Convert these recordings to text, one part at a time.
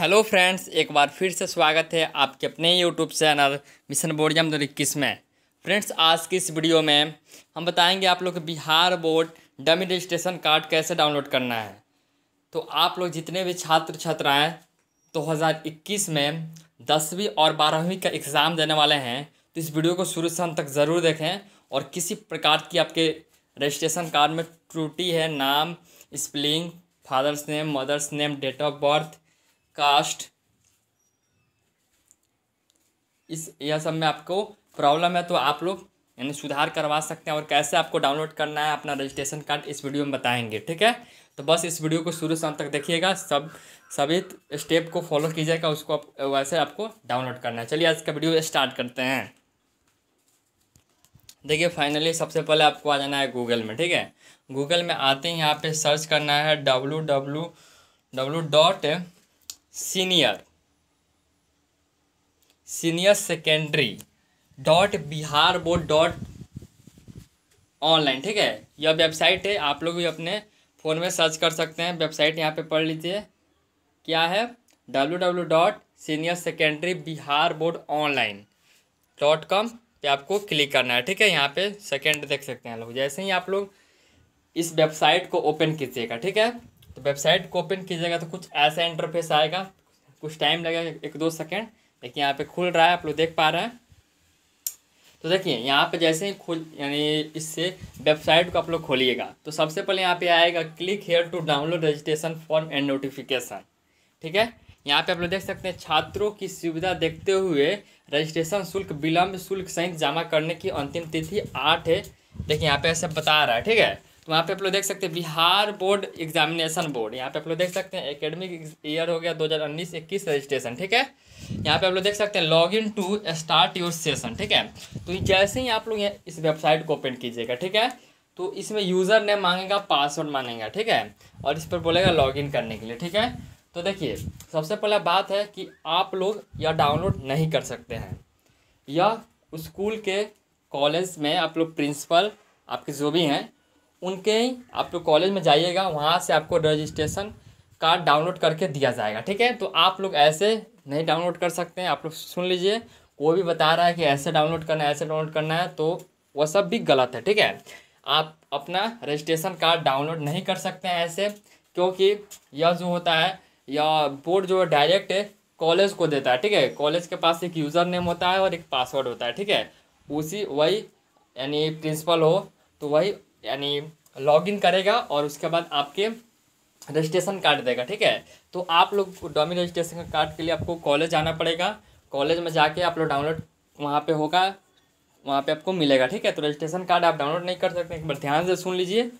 hello friends एक बार फिर से स्वागत है आपके अपने यूट्यूब चैनल मिशन बोर्ड दो इक्कीस में फ्रेंड्स आज की इस वीडियो में हम बताएंगे आप लोग Bihar board dummy registration card कैसे डाउनलोड करना है तो आप लोग जितने भी छात्र छात्राएँ दो हज़ार इक्कीस में दसवीं और बारहवीं का एग्ज़ाम देने वाले हैं तो इस वीडियो को शुरू से अंत तक ज़रूर देखें और किसी प्रकार की आपके रजिस्ट्रेशन कार्ड में त्रुटि है नाम spelling father's name mother's name date of birth caste इस यह सब में आपको प्रॉब्लम है तो आप लोग यानी सुधार करवा सकते हैं और कैसे आपको डाउनलोड करना है अपना रजिस्ट्रेशन कार्ड इस वीडियो में बताएंगे ठीक है तो बस इस वीडियो को शुरू शाम तक देखिएगा सब सभी स्टेप को फॉलो कीजिएगा उसको आप वैसे आपको डाउनलोड करना है चलिए आज का वीडियो स्टार्ट करते हैं देखिए फाइनली सबसे पहले आपको आ जाना है गूगल में ठीक है गूगल में आते ही यहाँ पे सर्च करना है W W W dot senior senior secondary dot Bihar board dot online ठीक है यह वेबसाइट है आप लोग भी अपने फ़ोन में सर्च कर सकते हैं वेबसाइट यहाँ पे पढ़ लीजिए क्या है W W dot senior secondary Bihar board online dot com पर आपको क्लिक करना है ठीक है यहाँ पे सेकेंड देख सकते हैं लोग जैसे ही आप लोग इस वेबसाइट को ओपन कीजिएगा ठीक है तो वेबसाइट को ओपन कीजिएगा तो कुछ ऐसा इंटरफेस आएगा कुछ टाइम लगेगा एक दो सेकेंड देखिए यहाँ पे खुल रहा है आप लोग देख पा रहे हैं तो देखिए यहाँ पे जैसे ही खुल यानी इससे वेबसाइट को आप लोग खोलिएगा तो सबसे पहले यहाँ पे आएगा click here to download registration form and notification ठीक है यहाँ पे आप लोग देख सकते हैं छात्रों की सुविधा देखते हुए रजिस्ट्रेशन शुल्क विलम्ब शुल्क सहित जमा करने की अंतिम तिथि आठ है देखिए यहाँ पे ऐसे बता रहा है ठीक है वहाँ पे आप लोग देख सकते हैं बिहार बोर्ड एग्जामिनेशन बोर्ड यहाँ पे आप लोग देख सकते हैं एकेडमिक ईयर हो गया दो हज़ार उन्नीस इक्कीस रजिस्ट्रेशन ठीक है यहाँ पे आप लोग देख सकते हैं log in to start your session ठीक है तो जैसे ही आप लोग इस वेबसाइट को ओपन कीजिएगा ठीक है तो इसमें यूज़र नेम मांगेगा पासवर्ड मांगेगा ठीक है और इस पर बोलेगा लॉगिन करने के लिए ठीक है तो देखिए सबसे पहला बात है कि आप लोग यह डाउनलोड नहीं कर सकते हैं यह स्कूल के कॉलेज में आप लोग प्रिंसिपल आपके जो भी हैं उनके ही आप लोग कॉलेज में जाइएगा वहाँ से आपको रजिस्ट्रेशन कार्ड डाउनलोड करके दिया जाएगा ठीक है तो आप लोग ऐसे नहीं डाउनलोड कर सकते हैं आप लोग सुन लीजिए वो भी बता रहा है कि ऐसे डाउनलोड करना है ऐसे डाउनलोड करना है तो वह सब भी गलत है ठीक है आप अपना रजिस्ट्रेशन कार्ड डाउनलोड नहीं कर सकते हैं ऐसे क्योंकि यह जो होता है यह बोर्ड जो है डायरेक्ट कॉलेज को देता है ठीक है कॉलेज के पास एक यूज़र नेम होता है और एक पासवर्ड होता है ठीक है उसी वही यानी प्रिंसिपल हो तो वही यानी लॉगिन करेगा और उसके बाद आपके रजिस्ट्रेशन कार्ड देगा ठीक है तो आप लोग डोमिन रजिस्ट्रेशन कार्ड के लिए आपको कॉलेज आना पड़ेगा कॉलेज में जाके आप लोग डाउनलोड वहाँ पे होगा वहाँ पे आपको मिलेगा ठीक है तो रजिस्ट्रेशन कार्ड आप डाउनलोड नहीं कर सकते एक बार ध्यान से सुन लीजिए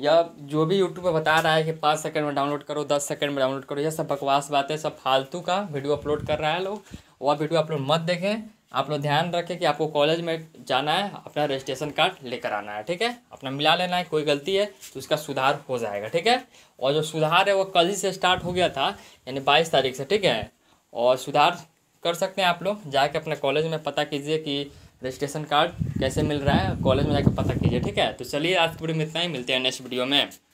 या जो भी यूट्यूब पर बता रहा है कि पाँच सेकंड में डाउनलोड करो दस सेकंड में डाउनलोड करो यह सब बकवास बातें सब फालतू का वीडियो अपलोड कर रहा है लोग वह वीडियो आप लोग मत देखें आप लोग ध्यान रखें कि आपको कॉलेज में जाना है अपना रजिस्ट्रेशन कार्ड लेकर आना है ठीक है अपना मिला लेना है कोई गलती है तो उसका सुधार हो जाएगा ठीक है और जो सुधार है वो कल ही से स्टार्ट हो गया था यानी बाईस तारीख से ठीक है और सुधार कर सकते हैं आप लोग जाके अपने कॉलेज में पता कीजिए कि रजिस्ट्रेशन कार्ड कैसे मिल रहा है कॉलेज में जाकर पता कीजिए ठीक है तो चलिए आज की वीडियो में इतना ही मिलते हैं नेक्स्ट वीडियो में